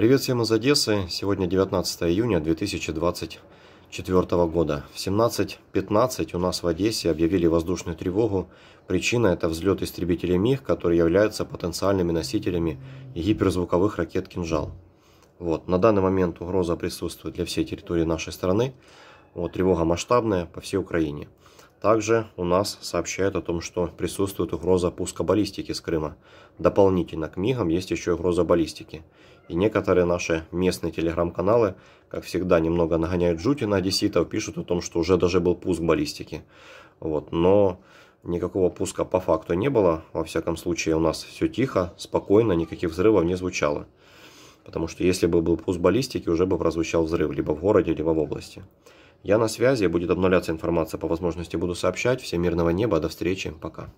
Привет всем из Одессы. Сегодня 19 июня 2024 года. В 17.15 у нас в Одессе объявили воздушную тревогу. Причина – это взлет истребителей МИГ, которые являются потенциальными носителями гиперзвуковых ракет «Кинжал». Вот. На данный момент угроза присутствует для всей территории нашей страны. Вот, тревога масштабная по всей Украине. Также у нас сообщают о том, что присутствует угроза пуска баллистики с Крыма. Дополнительно к МИГам есть еще угроза баллистики. И некоторые наши местные телеграм-каналы, как всегда, немного нагоняют жути на одесситов, пишут о том, что уже даже был пуск баллистики. Вот. Но никакого пуска по факту не было. Во всяком случае, у нас все тихо, спокойно, никаких взрывов не звучало. Потому что если бы был пуск баллистики, уже бы прозвучал взрыв либо в городе, либо в области. Я на связи, будет обновляться информация по возможности, буду сообщать. Всем мирного неба, до встречи, пока.